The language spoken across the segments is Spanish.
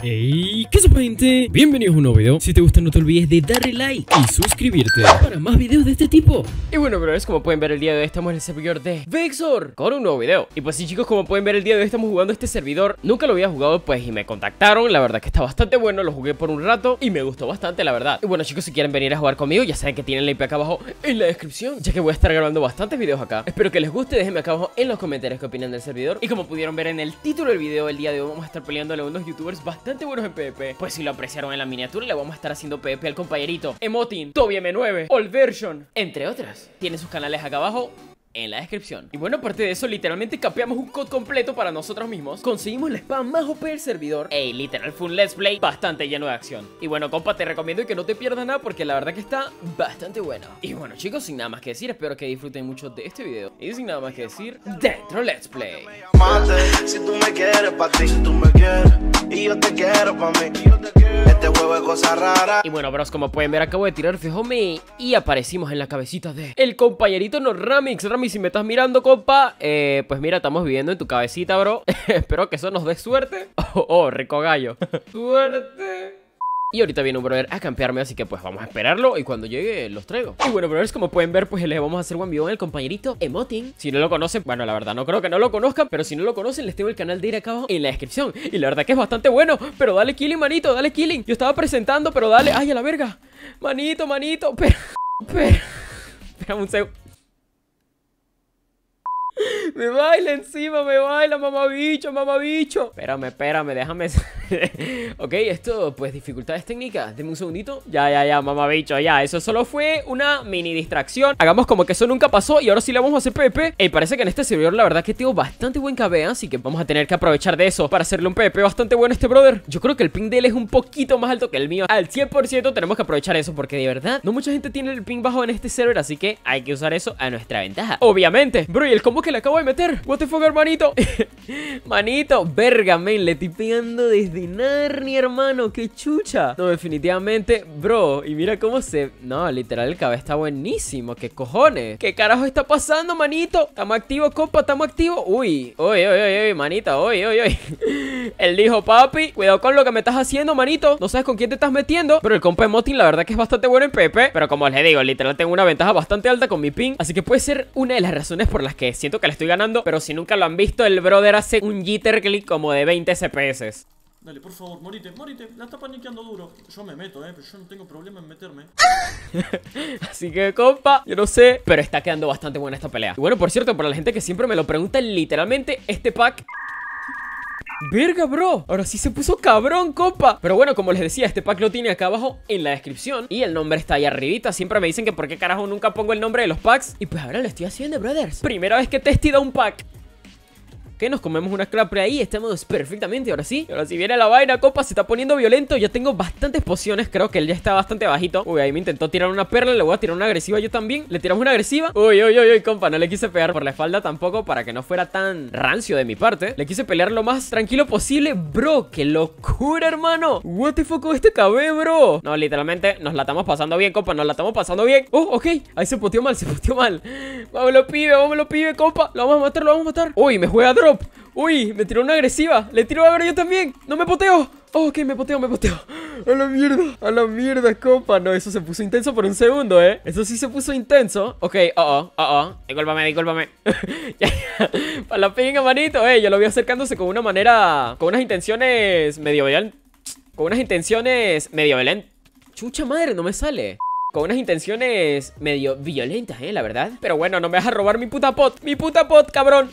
Hey, ¿qué sucede gente? Bienvenidos a un nuevo video Si te gusta no te olvides de darle like y suscribirte Para más videos de este tipo Y bueno, es como pueden ver el día de hoy estamos en el servidor de Vexor Con un nuevo video Y pues sí chicos, como pueden ver el día de hoy estamos jugando este servidor Nunca lo había jugado pues y me contactaron La verdad que está bastante bueno, lo jugué por un rato Y me gustó bastante la verdad Y bueno chicos, si quieren venir a jugar conmigo ya saben que tienen la IP acá abajo en la descripción Ya que voy a estar grabando bastantes videos acá Espero que les guste, déjenme acá abajo en los comentarios qué opinan del servidor Y como pudieron ver en el título del video el día de hoy vamos a estar peleando a algunos youtubers bastante bastante buenos en PvP. Pues si lo apreciaron en la miniatura, le vamos a estar haciendo PvP al compañerito Emotin, Toby M9, All Version, entre otras. Tiene sus canales acá abajo en la descripción. Y bueno, aparte de eso, literalmente capeamos un code completo para nosotros mismos, conseguimos el spam más OP del servidor, Ey, literal fue un let's play bastante lleno de acción. Y bueno, compa, te recomiendo que no te pierdas nada porque la verdad que está bastante bueno. Y bueno, chicos, sin nada más que decir, espero que disfruten mucho de este video. Y sin nada más que decir, dentro let's play. Y bueno, bros, como pueden ver, acabo de tirar fijome y aparecimos en la cabecita de el compañerito no Ramix. Ramix, si me estás mirando, compa, eh, pues mira, estamos viviendo en tu cabecita, bro. Espero que eso nos dé suerte. Oh, oh rico gallo. suerte. Y ahorita viene un brother a campearme, así que pues vamos a esperarlo y cuando llegue los traigo. Y bueno, brothers, como pueden ver, pues les vamos a hacer one vivo al compañerito Emoting. Si no lo conocen, bueno, la verdad no creo que no lo conozcan, pero si no lo conocen, les tengo el canal de ir acá abajo en la descripción. Y la verdad que es bastante bueno, pero dale killing, manito, dale killing. Yo estaba presentando, pero dale, ay, a la verga. Manito, manito, pero... Pero... Espérame un segundo. Me baila encima, me baila, mamabicho, mamabicho. Espérame, espérame, déjame... ok, esto, pues dificultades técnicas. Deme un segundito. Ya, ya, ya, mamá bicho. ya. Eso solo fue una mini distracción. Hagamos como que eso nunca pasó y ahora sí le vamos a hacer PvP. y parece que en este servidor la verdad que tengo bastante buen KB, así que vamos a tener que aprovechar de eso para hacerle un PvP bastante bueno este brother. Yo creo que el ping de él es un poquito más alto que el mío. Al 100% tenemos que aprovechar eso porque de verdad no mucha gente tiene el ping bajo en este server, así que hay que usar eso a nuestra ventaja. Obviamente. Bro, ¿y el combo que le acabo de meter? What the fuck, hermanito? manito, verga, le estoy pegando desde ni hermano. ¡Qué chucha! No, definitivamente, bro. Y mira cómo se... No, literal, el cabello está buenísimo. ¿Qué cojones? ¿Qué carajo está pasando, manito? ¿Estamos activos, compa? ¿Estamos activos? Uy, uy, uy, uy, manita. Uy, uy, uy. Él dijo, papi, cuidado con lo que me estás haciendo, manito. No sabes con quién te estás metiendo. Pero el compa Motin, la verdad que es bastante bueno en PP. Pero como les digo, literal, tengo una ventaja bastante alta con mi ping. Así que puede ser una de las razones por las que siento que le estoy ganando. Pero si nunca lo han visto, el brother hace un jitter click como de 20 CPS. Dale, por favor, morite, morite. La está paniqueando duro. Yo me meto, eh, pero yo no tengo problema en meterme. Así que, compa, yo no sé. Pero está quedando bastante buena esta pelea. Y bueno, por cierto, para la gente que siempre me lo pregunta, literalmente, este pack Verga, bro, ahora sí se puso cabrón, compa Pero bueno, como les decía, este pack lo tiene acá abajo en la descripción Y el nombre está ahí arribita Siempre me dicen que por qué carajo nunca pongo el nombre de los packs Y pues ahora lo estoy haciendo, brothers Primera vez que testido un pack que nos comemos una por ahí, estamos perfectamente, ahora sí Ahora sí viene la vaina, copa, se está poniendo violento Ya tengo bastantes pociones, creo que él ya está bastante bajito Uy, ahí me intentó tirar una perla, le voy a tirar una agresiva yo también Le tiramos una agresiva Uy, uy, uy, uy, compa, no le quise pegar por la espalda tampoco Para que no fuera tan rancio de mi parte Le quise pelear lo más tranquilo posible Bro, qué locura, hermano What the fuck este cabello, bro No, literalmente, nos la estamos pasando bien, compa, nos la estamos pasando bien Oh, ok, ahí se putió mal, se puteó mal Vámonos, pibe, vámonos, pibe, compa Lo vamos a matar, lo vamos a matar Uy, me juega droga Uy, me tiró una agresiva. Le tiro agro yo también. No me poteo. Oh, ok, me poteo, me poteo. A la mierda, a la mierda, compa. No, eso se puso intenso por un segundo, ¿eh? Eso sí se puso intenso. Ok, oh, oh, oh, oh. disculpame Para la pinga, manito. Eh, yo lo vi acercándose con una manera. Con unas intenciones medio violent. Con unas intenciones medio violent. Chucha madre, no me sale con unas intenciones medio violentas, eh, la verdad. Pero bueno, no me vas a robar mi puta pot, mi puta pot, cabrón.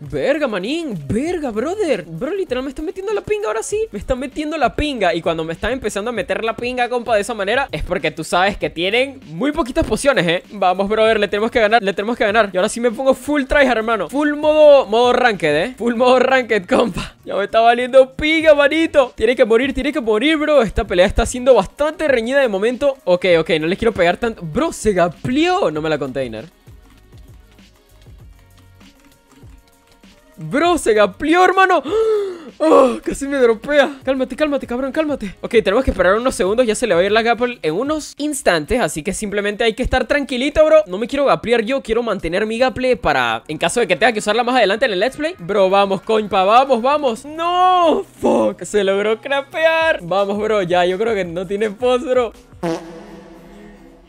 Verga, manín, verga, brother. Bro, literal, me está metiendo la pinga ahora sí. Me están metiendo la pinga. Y cuando me está empezando a meter la pinga, compa, de esa manera, es porque tú sabes que tienen muy poquitas pociones, eh. Vamos, brother, le tenemos que ganar, le tenemos que ganar. Y ahora sí me pongo full tryhard, hermano. Full modo, modo ranked, eh. Full modo ranked, compa. Ya me está valiendo pinga, manito. Tiene que morir, tiene que morir, bro. Esta pelea está siendo bastante reñida de momento. Ok, ok, no les quiero pegar tanto. Bro, se gaplió. No me la container. Bro, se gaplió, hermano oh, Casi me dropea Cálmate, cálmate, cabrón, cálmate Ok, tenemos que esperar unos segundos Ya se le va a ir la gaple en unos instantes Así que simplemente hay que estar tranquilito, bro No me quiero gaplear yo, quiero mantener mi gaple Para, en caso de que tenga que usarla más adelante en el let's play Bro, vamos, coñpa, vamos, vamos ¡No! ¡Fuck! Se logró crapear Vamos, bro, ya, yo creo que no tiene post, bro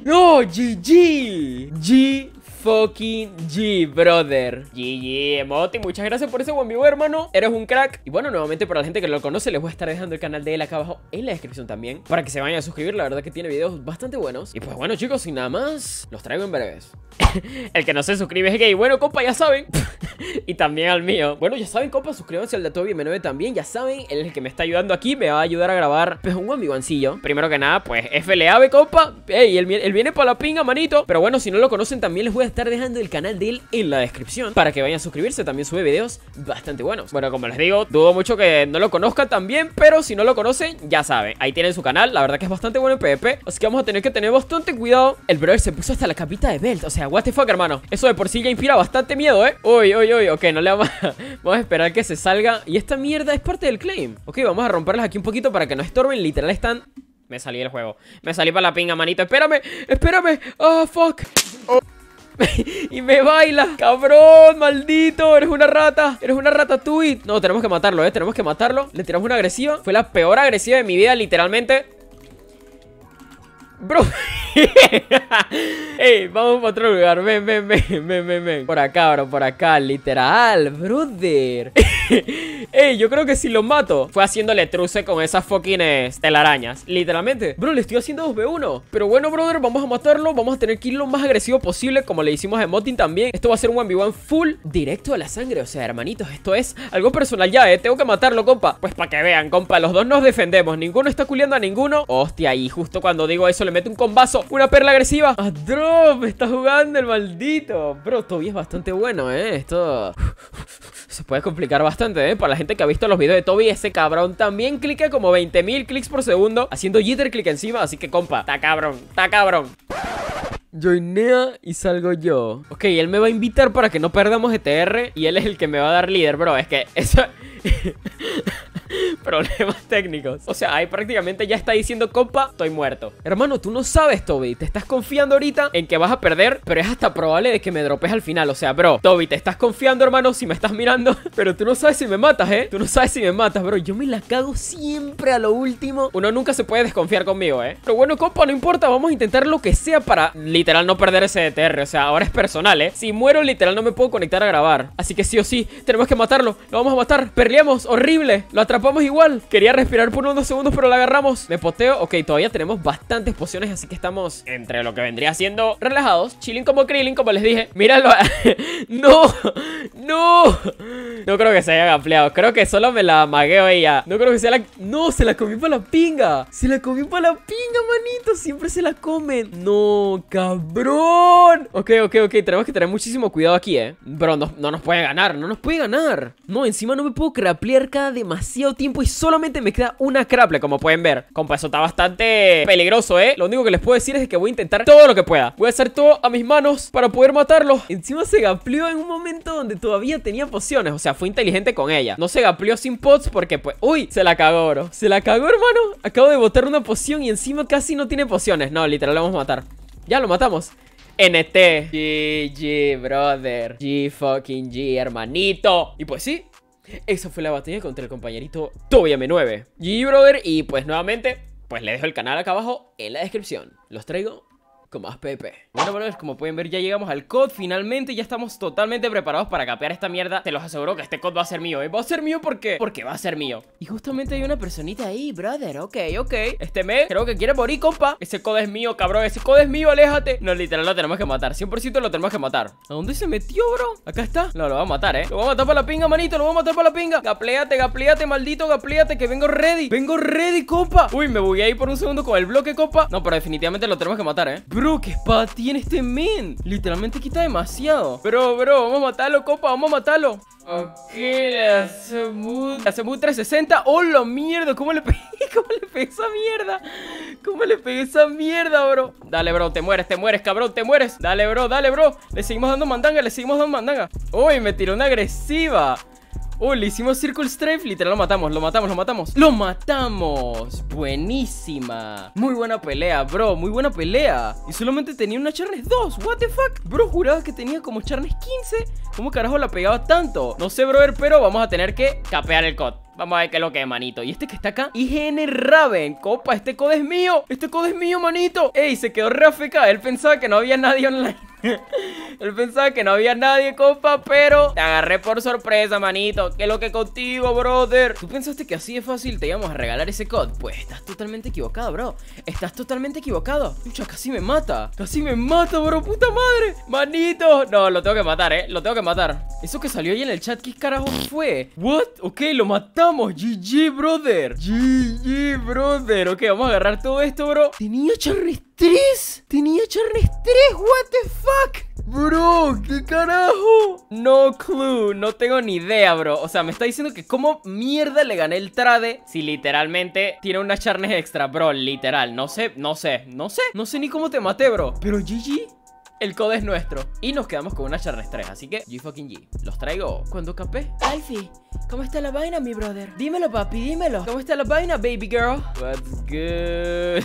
¡No! ¡GG! ¡GG! fucking G, brother. GG, Emoti, muchas gracias por ese buen hermano. Eres un crack. Y bueno, nuevamente para la gente que lo conoce, les voy a estar dejando el canal de él acá abajo en la descripción también. Para que se vayan a suscribir, la verdad que tiene videos bastante buenos. Y pues bueno, chicos, y nada más, los traigo en breves. el que no se suscribe es gay. Bueno, compa, ya saben. y también al mío. Bueno, ya saben, compa, suscríbanse al de Toby M9 también. Ya saben, él es el que me está ayudando aquí. Me va a ayudar a grabar pues, un amiguancillo. Primero que nada, pues FLAB, compa. Ey, él, él viene para la pinga, manito. Pero bueno, si no lo conocen, también les voy a estar dejando el canal de él en la descripción para que vayan a suscribirse. También sube videos bastante buenos. Bueno, como les digo, dudo mucho que no lo conozcan también, pero si no lo conocen, ya saben. Ahí tienen su canal. La verdad que es bastante bueno en PvP. Así que vamos a tener que tener bastante cuidado. El brother se puso hasta la capita de Belt. O sea, what the fuck, hermano. Eso de por sí ya inspira bastante miedo, ¿eh? Uy, uy, uy. Ok, no le vamos a... vamos a esperar que se salga. Y esta mierda es parte del claim. Ok, vamos a romperlas aquí un poquito para que no estorben. Literal están... Me salí del juego. Me salí para la pinga, manito. Espérame, espérame. Ah, oh, fuck. Oh. y me baila. Cabrón, maldito. Eres una rata. Eres una rata tú No, tenemos que matarlo, eh. Tenemos que matarlo. Le tiramos una agresiva. Fue la peor agresiva de mi vida, literalmente. Bro. Ey, vamos para otro lugar. Ven, ven, ven, ven, ven, ven. Por acá, bro, por acá. Literal, brother. Ey, yo creo que si lo mato Fue haciéndole truce con esas fucking eh, telarañas Literalmente Bro, le estoy haciendo 2v1 Pero bueno, brother, vamos a matarlo Vamos a tener que ir lo más agresivo posible Como le hicimos a Motin también Esto va a ser un 1v1 full Directo a la sangre O sea, hermanitos, esto es algo personal ya, eh Tengo que matarlo, compa Pues para que vean, compa Los dos nos defendemos Ninguno está culiando a ninguno Hostia, y justo cuando digo eso Le mete un combazo Una perla agresiva ¡Ah, drop! Está jugando el maldito Bro, todavía es bastante bueno, eh Esto... Se puede complicar bastante ¿eh? Para la gente que ha visto los videos de Toby, ese cabrón también clica como 20.000 clics por segundo haciendo jitter click encima, así que compa, está cabrón, está cabrón. Joinea y salgo yo. Ok, él me va a invitar para que no perdamos ETR y él es el que me va a dar líder, bro. Es que eso... problemas técnicos. O sea, ahí prácticamente ya está diciendo, compa, estoy muerto. Hermano, tú no sabes, Toby. Te estás confiando ahorita en que vas a perder, pero es hasta probable de que me dropes al final. O sea, bro, Toby, te estás confiando, hermano, si me estás mirando. Pero tú no sabes si me matas, ¿eh? Tú no sabes si me matas, bro. Yo me la cago siempre a lo último. Uno nunca se puede desconfiar conmigo, ¿eh? Pero bueno, compa, no importa. Vamos a intentar lo que sea para literal no perder ese DTR. E o sea, ahora es personal, ¿eh? Si muero, literal no me puedo conectar a grabar. Así que sí o sí, tenemos que matarlo. Lo vamos a matar. Perleamos. Horrible. Lo atrapamos Vamos igual. Quería respirar por unos segundos, pero la agarramos. Me poteo. Ok, todavía tenemos bastantes pociones, así que estamos entre lo que vendría siendo relajados. Chilling como Krillin, como les dije. Míralo. no, no. No creo que se haya ampliado. Creo que solo me la magueo ella. No creo que sea la... No, se la comí para la pinga. Se la comí para la pinga, manito. Siempre se la comen. No, cabrón. Ok, ok, ok. Tenemos que tener muchísimo cuidado aquí, eh. Bro, no, nos puede ganar. No nos puede ganar. No, encima no me puedo craplear cada demasiado tiempo y solamente me queda una craple, como pueden ver. Compa, eso está bastante peligroso, ¿eh? Lo único que les puedo decir es que voy a intentar todo lo que pueda. Voy a hacer todo a mis manos para poder matarlo. Encima se gapleó en un momento donde todavía tenía pociones. O sea, fue inteligente con ella. No se gaplió sin pots porque, pues, uy, se la cagó, bro. Se la cagó, hermano. Acabo de botar una poción y encima casi no tiene pociones. No, literal, lo vamos a matar. Ya lo matamos. NT. GG, brother. G fucking G, hermanito. Y pues sí, esa fue la batalla contra el compañerito Toby M9. GG, brother. Y pues nuevamente, pues le dejo el canal acá abajo en la descripción. Los traigo como más Pepe Bueno, bueno, como pueden ver ya llegamos al COD Finalmente ya estamos totalmente preparados para capear esta mierda Te los aseguro que este COD va a ser mío, ¿eh? Va a ser mío porque... Porque va a ser mío Y justamente hay una personita ahí, brother Ok, ok Este me creo que quiere morir, compa Ese COD es mío, cabrón Ese COD es mío, aléjate No, literal lo tenemos que matar 100% lo tenemos que matar ¿A dónde se metió, bro? Acá está No, lo va a matar, ¿eh? Lo va a matar para la pinga, manito Lo va a matar para la pinga Gapléate, gapléate, maldito Gapléate, que vengo ready Vengo ready, compa Uy, me voy ahí por un segundo con el bloque, compa No, pero definitivamente lo tenemos que matar, ¿eh? Bro, qué espada tiene este men. Literalmente quita demasiado. Bro, bro, vamos a matarlo, copa, vamos a matarlo. Ok, oh, la Samu. La Samu 360. oh lo mierda! ¿Cómo le pegué? ¿Cómo le pegué esa mierda? ¿Cómo le pegué esa mierda, bro? Dale, bro, te mueres, te mueres, cabrón, te mueres. Dale, bro, dale, bro. Le seguimos dando mandanga, le seguimos dando mandanga. Uy, me tiró una agresiva. Oh, le hicimos Circle Strife, literal lo matamos, lo matamos, lo matamos ¡Lo matamos! Buenísima Muy buena pelea, bro, muy buena pelea Y solamente tenía una Charnes 2, what the fuck Bro, juraba que tenía como Charnes 15 ¿Cómo carajo la pegaba tanto? No sé, brother, pero vamos a tener que capear el COD Vamos a ver qué es lo que es, manito Y este que está acá, IGN Raven Copa, este COD es mío, este COD es mío, manito Ey, se quedó re él pensaba que no había nadie online Él pensaba que no había nadie, compa, pero te agarré por sorpresa, manito. ¿Qué lo que contigo, brother? ¿Tú pensaste que así de fácil te íbamos a regalar ese COD? Pues estás totalmente equivocado, bro. Estás totalmente equivocado. Pucha, casi me mata. Casi me mata, bro, puta madre. Manito. No, lo tengo que matar, eh. Lo tengo que matar. Eso que salió ahí en el chat, ¿qué carajo fue? ¿What? Ok, lo matamos. GG, brother. GG, brother. Ok, vamos a agarrar todo esto, bro. Tenía charrista ¿Tres? Tenía charnes tres, what the fuck Bro, ¿qué carajo? No clue, no tengo ni idea, bro O sea, me está diciendo que cómo mierda le gané el trade Si literalmente tiene una charnes extra, bro Literal, no sé, no sé, no sé No sé ni cómo te maté, bro Pero GG, el code es nuestro Y nos quedamos con una charnes 3 Así que, G fucking G Los traigo cuando capé sí. ¿Cómo está la vaina, mi brother? Dímelo, papi, dímelo. ¿Cómo está la vaina, baby girl? What's good?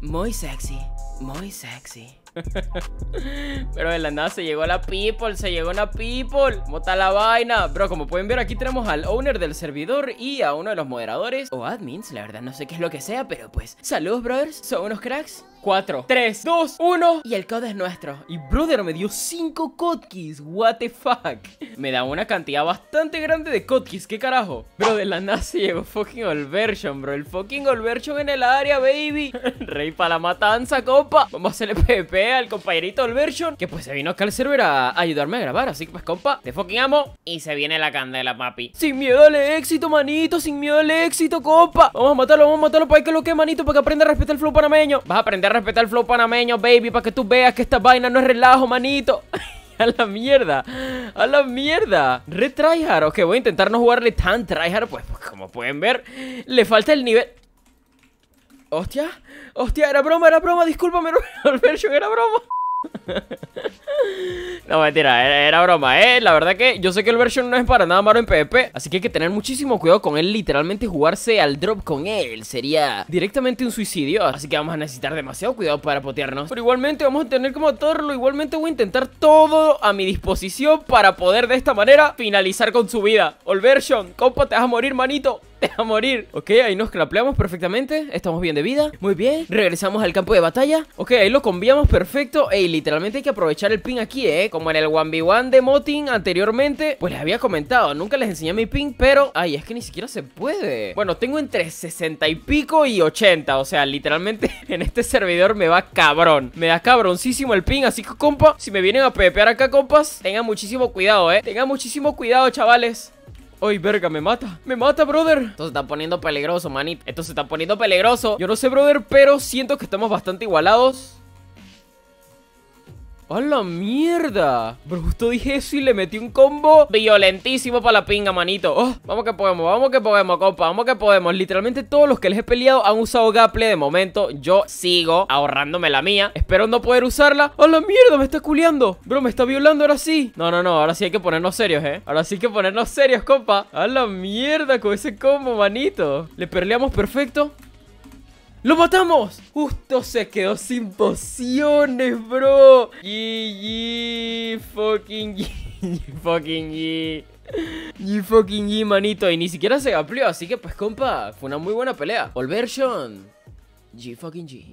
muy sexy, muy sexy. Pero de la nada se llegó la people, se llegó una people. Mota la vaina. Bro, como pueden ver, aquí tenemos al owner del servidor y a uno de los moderadores o admins. La verdad, no sé qué es lo que sea, pero pues. Saludos, brothers. Son unos cracks. 4, 3, 2, 1 Y el code es nuestro Y brother me dio 5 codkeys What the fuck Me da una cantidad bastante grande de codkeys ¿Qué carajo? Bro, de la nada se llegó fucking version, bro El fucking version en el área, baby Rey para la matanza, copa Vamos a hacerle PvP al compañerito del version que pues se vino acá al server a ayudarme a grabar. Así que pues compa, te fucking amo y se viene la candela, papi. Sin miedo al éxito, manito, sin miedo al éxito, compa. Vamos a matarlo, vamos a matarlo para que lo que, manito, para que aprenda a respetar el flow panameño. Vas a aprender a respetar el flow panameño, baby, para que tú veas que esta vaina no es relajo, manito. a la mierda, a la mierda. Re tryhard, ok, voy a intentar no jugarle tan tryhard, pues, pues como pueden ver, le falta el nivel. ¡Hostia! ¡Hostia! ¡Era broma, era broma! ¡Discúlpame, Version! ¡Era broma! no, mentira, era, broma, ¿eh? La verdad que yo sé que el Version no es para nada malo en PvP Así que hay que tener muchísimo cuidado con él Literalmente jugarse al drop con él sería directamente un suicidio Así que vamos a necesitar demasiado cuidado para potearnos Pero igualmente vamos a tener que matarlo Igualmente voy a intentar todo a mi disposición Para poder de esta manera finalizar con su vida Olversion, compa, te vas a morir, manito Deja a morir Ok, ahí nos clapeamos perfectamente Estamos bien de vida, muy bien Regresamos al campo de batalla Ok, ahí lo conviamos perfecto Ey, literalmente hay que aprovechar el pin aquí, eh Como en el 1v1 de Motin anteriormente Pues les había comentado, nunca les enseñé mi pin Pero, ay, es que ni siquiera se puede Bueno, tengo entre 60 y pico y 80 O sea, literalmente en este servidor me va cabrón Me da cabroncísimo el pin, así que compa Si me vienen a pepear acá, compas Tengan muchísimo cuidado, eh Tengan muchísimo cuidado, chavales ¡Ay, verga! ¡Me mata! ¡Me mata, brother! Esto se está poniendo peligroso, manito. Esto se está poniendo peligroso. Yo no sé, brother, pero siento que estamos bastante igualados. ¡A la mierda! Bro, justo dije eso y le metí un combo violentísimo para la pinga, manito. Oh, vamos que podemos, vamos que podemos, compa, vamos que podemos. Literalmente todos los que les he peleado han usado Gaple de momento. Yo sigo ahorrándome la mía. Espero no poder usarla. ¡A la mierda! Me está culeando. Bro, me está violando ahora sí. No, no, no. Ahora sí hay que ponernos serios, ¿eh? Ahora sí hay que ponernos serios, compa. ¡A la mierda con ese combo, manito! Le perleamos perfecto. ¡Lo matamos! Justo se quedó sin pociones, bro. GG, fucking G fucking G. fucking G, manito. Y ni siquiera se amplió, así que pues, compa, fue una muy buena pelea. All version. G fucking G.